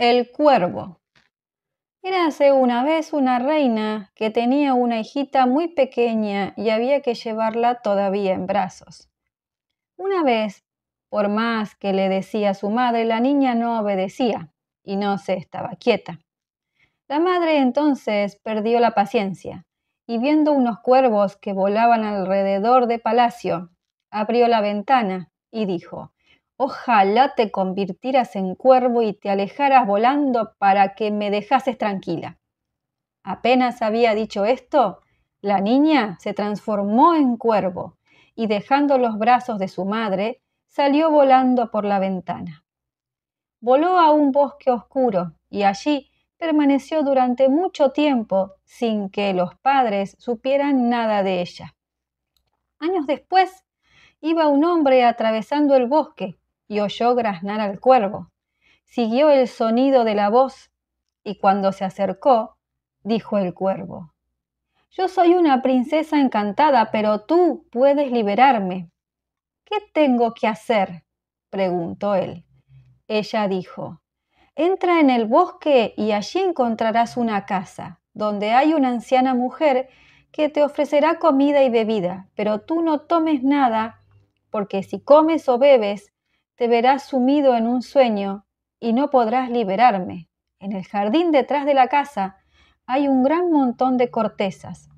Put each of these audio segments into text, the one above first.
El cuervo. Era hace una vez una reina que tenía una hijita muy pequeña y había que llevarla todavía en brazos. Una vez, por más que le decía su madre, la niña no obedecía y no se estaba quieta. La madre entonces perdió la paciencia y viendo unos cuervos que volaban alrededor de palacio, abrió la ventana y dijo, Ojalá te convirtieras en cuervo y te alejaras volando para que me dejases tranquila. Apenas había dicho esto, la niña se transformó en cuervo y dejando los brazos de su madre, salió volando por la ventana. Voló a un bosque oscuro y allí permaneció durante mucho tiempo sin que los padres supieran nada de ella. Años después, iba un hombre atravesando el bosque y oyó graznar al cuervo. Siguió el sonido de la voz y cuando se acercó, dijo el cuervo, Yo soy una princesa encantada, pero tú puedes liberarme. ¿Qué tengo que hacer? preguntó él. Ella dijo, Entra en el bosque y allí encontrarás una casa, donde hay una anciana mujer que te ofrecerá comida y bebida, pero tú no tomes nada, porque si comes o bebes, te verás sumido en un sueño y no podrás liberarme. En el jardín detrás de la casa hay un gran montón de cortezas.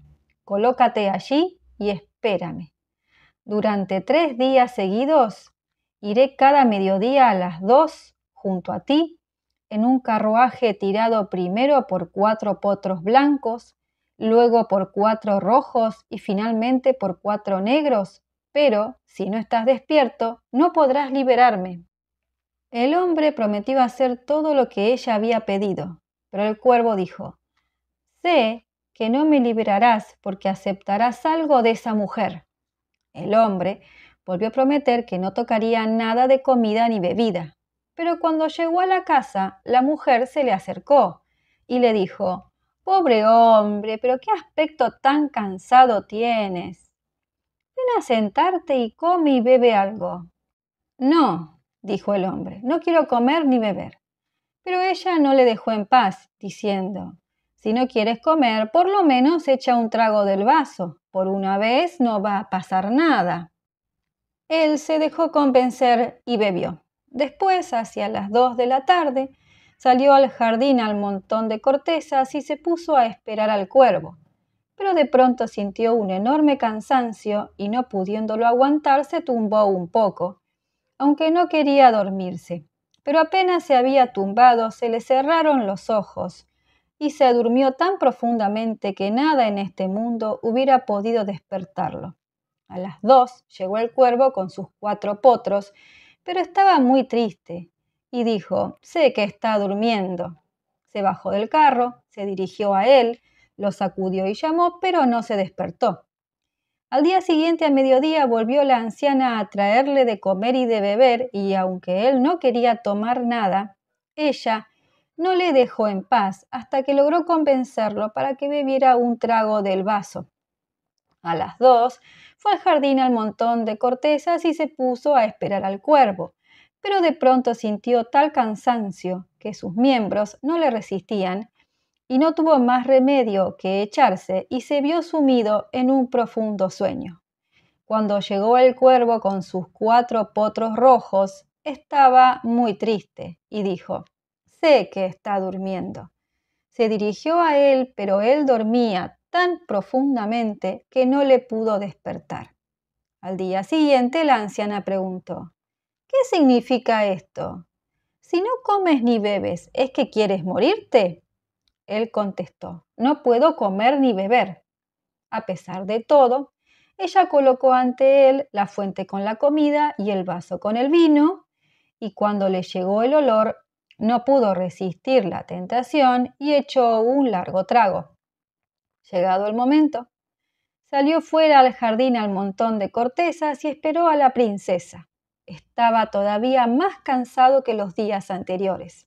Colócate allí y espérame. Durante tres días seguidos iré cada mediodía a las dos junto a ti en un carruaje tirado primero por cuatro potros blancos, luego por cuatro rojos y finalmente por cuatro negros pero si no estás despierto, no podrás liberarme. El hombre prometió hacer todo lo que ella había pedido, pero el cuervo dijo, Sé que no me liberarás porque aceptarás algo de esa mujer. El hombre volvió a prometer que no tocaría nada de comida ni bebida, pero cuando llegó a la casa, la mujer se le acercó y le dijo, Pobre hombre, pero qué aspecto tan cansado tienes a sentarte y come y bebe algo. No, dijo el hombre, no quiero comer ni beber. Pero ella no le dejó en paz, diciendo, si no quieres comer, por lo menos echa un trago del vaso. Por una vez no va a pasar nada. Él se dejó convencer y bebió. Después, hacia las dos de la tarde, salió al jardín al montón de cortezas y se puso a esperar al cuervo, pero de pronto sintió un enorme cansancio y no pudiéndolo aguantar se tumbó un poco, aunque no quería dormirse. Pero apenas se había tumbado se le cerraron los ojos y se durmió tan profundamente que nada en este mundo hubiera podido despertarlo. A las dos llegó el cuervo con sus cuatro potros, pero estaba muy triste y dijo, sé que está durmiendo. Se bajó del carro, se dirigió a él, lo sacudió y llamó, pero no se despertó. Al día siguiente a mediodía volvió la anciana a traerle de comer y de beber, y aunque él no quería tomar nada, ella no le dejó en paz hasta que logró convencerlo para que bebiera un trago del vaso. A las dos fue al jardín al montón de cortezas y se puso a esperar al cuervo, pero de pronto sintió tal cansancio que sus miembros no le resistían y no tuvo más remedio que echarse y se vio sumido en un profundo sueño. Cuando llegó el cuervo con sus cuatro potros rojos, estaba muy triste y dijo, sé que está durmiendo. Se dirigió a él, pero él dormía tan profundamente que no le pudo despertar. Al día siguiente la anciana preguntó, ¿qué significa esto? Si no comes ni bebes, ¿es que quieres morirte? Él contestó, no puedo comer ni beber. A pesar de todo, ella colocó ante él la fuente con la comida y el vaso con el vino, y cuando le llegó el olor, no pudo resistir la tentación y echó un largo trago. Llegado el momento, salió fuera al jardín al montón de cortezas y esperó a la princesa. Estaba todavía más cansado que los días anteriores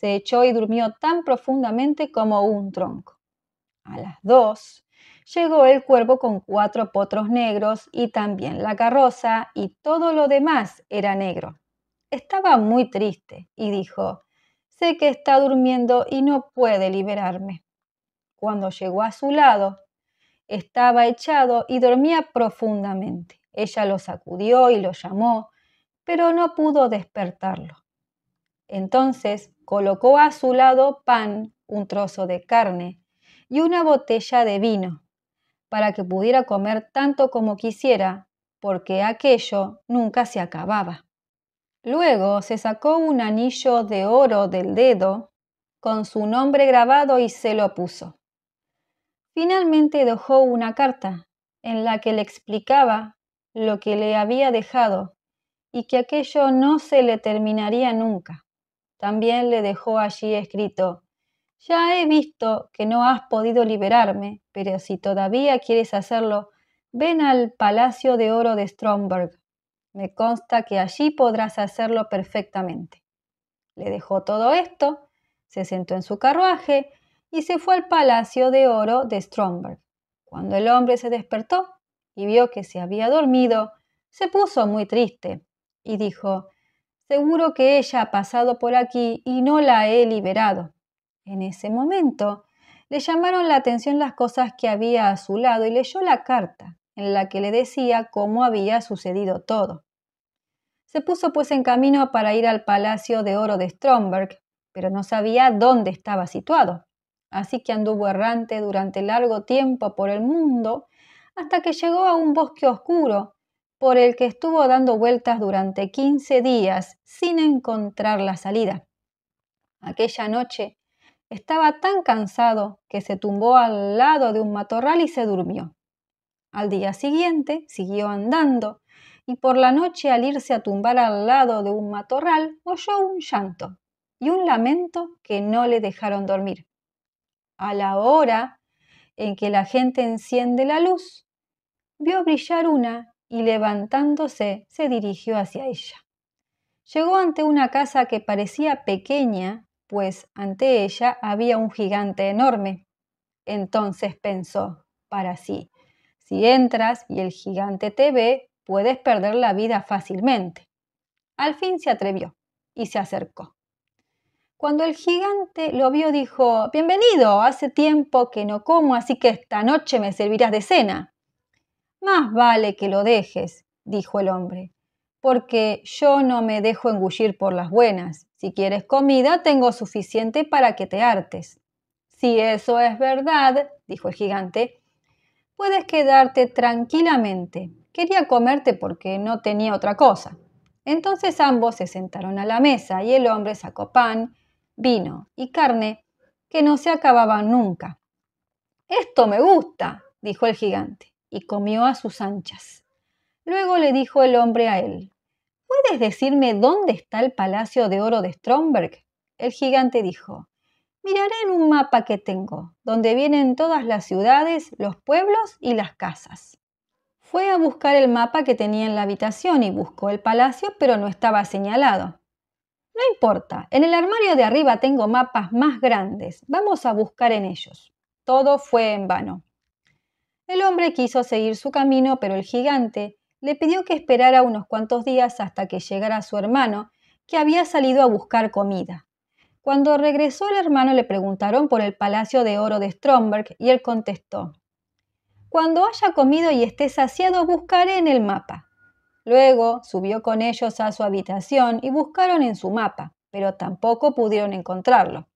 se echó y durmió tan profundamente como un tronco. A las dos llegó el cuervo con cuatro potros negros y también la carroza y todo lo demás era negro. Estaba muy triste y dijo, sé que está durmiendo y no puede liberarme. Cuando llegó a su lado, estaba echado y dormía profundamente. Ella lo sacudió y lo llamó, pero no pudo despertarlo. Entonces colocó a su lado pan, un trozo de carne y una botella de vino, para que pudiera comer tanto como quisiera, porque aquello nunca se acababa. Luego se sacó un anillo de oro del dedo con su nombre grabado y se lo puso. Finalmente dejó una carta en la que le explicaba lo que le había dejado y que aquello no se le terminaría nunca. También le dejó allí escrito, ya he visto que no has podido liberarme, pero si todavía quieres hacerlo, ven al Palacio de Oro de Stromberg. Me consta que allí podrás hacerlo perfectamente. Le dejó todo esto, se sentó en su carruaje y se fue al Palacio de Oro de Stromberg. Cuando el hombre se despertó y vio que se había dormido, se puso muy triste y dijo, Seguro que ella ha pasado por aquí y no la he liberado. En ese momento le llamaron la atención las cosas que había a su lado y leyó la carta en la que le decía cómo había sucedido todo. Se puso pues en camino para ir al Palacio de Oro de Stromberg, pero no sabía dónde estaba situado. Así que anduvo errante durante largo tiempo por el mundo hasta que llegó a un bosque oscuro por el que estuvo dando vueltas durante 15 días sin encontrar la salida. Aquella noche estaba tan cansado que se tumbó al lado de un matorral y se durmió. Al día siguiente siguió andando y por la noche al irse a tumbar al lado de un matorral oyó un llanto y un lamento que no le dejaron dormir. A la hora en que la gente enciende la luz, vio brillar una y levantándose se dirigió hacia ella. Llegó ante una casa que parecía pequeña, pues ante ella había un gigante enorme. Entonces pensó para sí, si entras y el gigante te ve, puedes perder la vida fácilmente. Al fin se atrevió y se acercó. Cuando el gigante lo vio, dijo, Bienvenido, hace tiempo que no como, así que esta noche me servirás de cena. Más vale que lo dejes, dijo el hombre, porque yo no me dejo engullir por las buenas. Si quieres comida, tengo suficiente para que te hartes. Si eso es verdad, dijo el gigante, puedes quedarte tranquilamente. Quería comerte porque no tenía otra cosa. Entonces ambos se sentaron a la mesa y el hombre sacó pan, vino y carne que no se acababan nunca. Esto me gusta, dijo el gigante y comió a sus anchas. Luego le dijo el hombre a él, ¿puedes decirme dónde está el palacio de oro de Stromberg? El gigante dijo, miraré en un mapa que tengo, donde vienen todas las ciudades, los pueblos y las casas. Fue a buscar el mapa que tenía en la habitación y buscó el palacio, pero no estaba señalado. No importa, en el armario de arriba tengo mapas más grandes, vamos a buscar en ellos. Todo fue en vano. El hombre quiso seguir su camino, pero el gigante le pidió que esperara unos cuantos días hasta que llegara su hermano, que había salido a buscar comida. Cuando regresó el hermano le preguntaron por el Palacio de Oro de Stromberg y él contestó, Cuando haya comido y esté saciado buscaré en el mapa. Luego subió con ellos a su habitación y buscaron en su mapa, pero tampoco pudieron encontrarlo.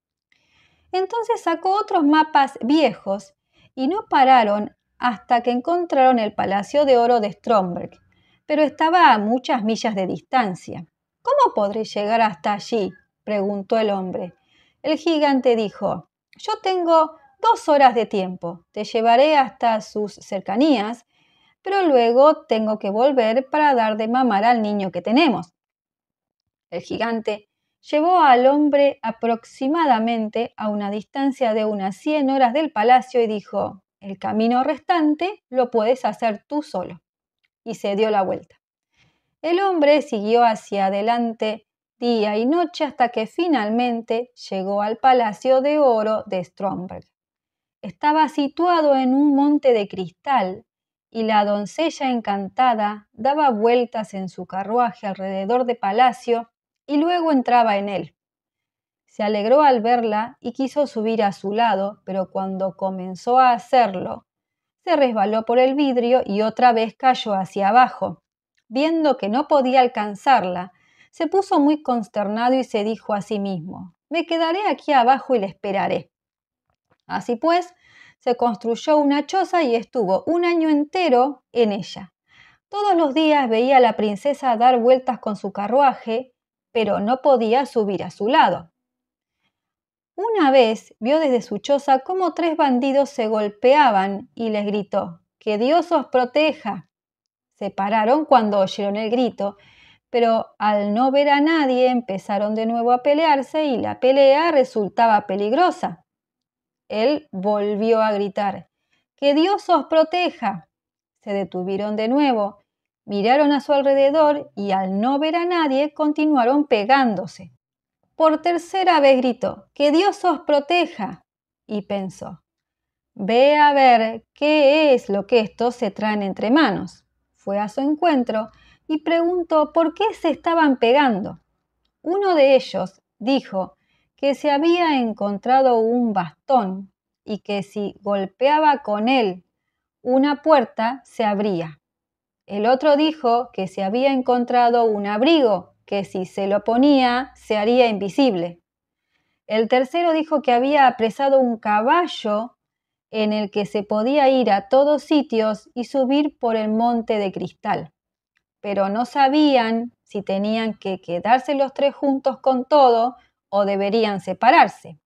Entonces sacó otros mapas viejos y no pararon hasta que encontraron el Palacio de Oro de Stromberg, pero estaba a muchas millas de distancia. ¿Cómo podré llegar hasta allí? preguntó el hombre. El gigante dijo, yo tengo dos horas de tiempo, te llevaré hasta sus cercanías, pero luego tengo que volver para dar de mamar al niño que tenemos. El gigante llevó al hombre aproximadamente a una distancia de unas 100 horas del palacio y dijo, el camino restante lo puedes hacer tú solo. Y se dio la vuelta. El hombre siguió hacia adelante día y noche hasta que finalmente llegó al Palacio de Oro de Stromberg. Estaba situado en un monte de cristal y la doncella encantada daba vueltas en su carruaje alrededor del palacio y luego entraba en él se alegró al verla y quiso subir a su lado, pero cuando comenzó a hacerlo, se resbaló por el vidrio y otra vez cayó hacia abajo. Viendo que no podía alcanzarla, se puso muy consternado y se dijo a sí mismo, me quedaré aquí abajo y le esperaré. Así pues, se construyó una choza y estuvo un año entero en ella. Todos los días veía a la princesa dar vueltas con su carruaje, pero no podía subir a su lado. Una vez vio desde su choza cómo tres bandidos se golpeaban y les gritó, Que Dios os proteja. Se pararon cuando oyeron el grito, pero al no ver a nadie empezaron de nuevo a pelearse y la pelea resultaba peligrosa. Él volvió a gritar, Que Dios os proteja. Se detuvieron de nuevo, miraron a su alrededor y al no ver a nadie continuaron pegándose. Por tercera vez gritó, Que Dios os proteja. Y pensó, Ve a ver qué es lo que estos se traen entre manos. Fue a su encuentro y preguntó por qué se estaban pegando. Uno de ellos dijo que se había encontrado un bastón y que si golpeaba con él una puerta se abría. El otro dijo que se había encontrado un abrigo que si se lo ponía se haría invisible. El tercero dijo que había apresado un caballo en el que se podía ir a todos sitios y subir por el monte de cristal. Pero no sabían si tenían que quedarse los tres juntos con todo o deberían separarse.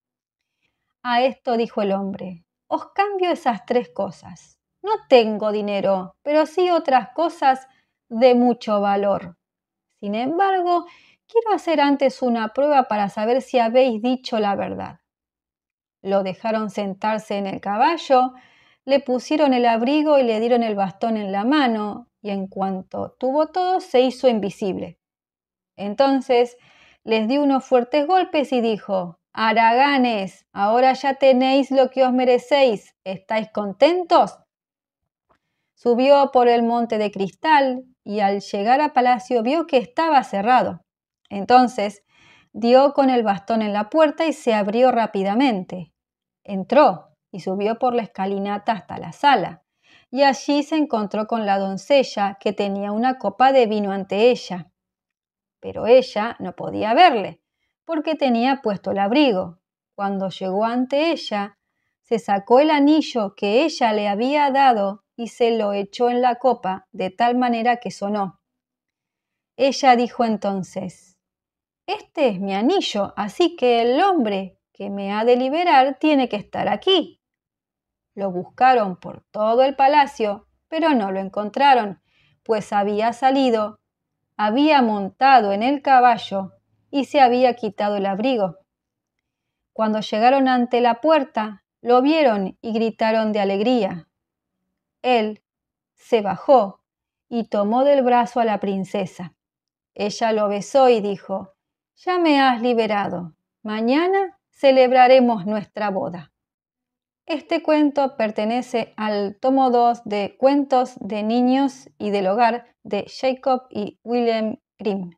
A esto dijo el hombre, os cambio esas tres cosas. No tengo dinero, pero sí otras cosas de mucho valor. Sin embargo, quiero hacer antes una prueba para saber si habéis dicho la verdad. Lo dejaron sentarse en el caballo, le pusieron el abrigo y le dieron el bastón en la mano, y en cuanto tuvo todo se hizo invisible. Entonces les dio unos fuertes golpes y dijo, Araganes, ahora ya tenéis lo que os merecéis, ¿estáis contentos? Subió por el monte de cristal, y al llegar a palacio vio que estaba cerrado. Entonces dio con el bastón en la puerta y se abrió rápidamente. Entró y subió por la escalinata hasta la sala, y allí se encontró con la doncella que tenía una copa de vino ante ella. Pero ella no podía verle, porque tenía puesto el abrigo. Cuando llegó ante ella, se sacó el anillo que ella le había dado y se lo echó en la copa, de tal manera que sonó. Ella dijo entonces, Este es mi anillo, así que el hombre que me ha de liberar tiene que estar aquí. Lo buscaron por todo el palacio, pero no lo encontraron, pues había salido, había montado en el caballo y se había quitado el abrigo. Cuando llegaron ante la puerta, lo vieron y gritaron de alegría. Él se bajó y tomó del brazo a la princesa. Ella lo besó y dijo, Ya me has liberado. Mañana celebraremos nuestra boda. Este cuento pertenece al tomo 2 de Cuentos de Niños y del Hogar de Jacob y William Grimm.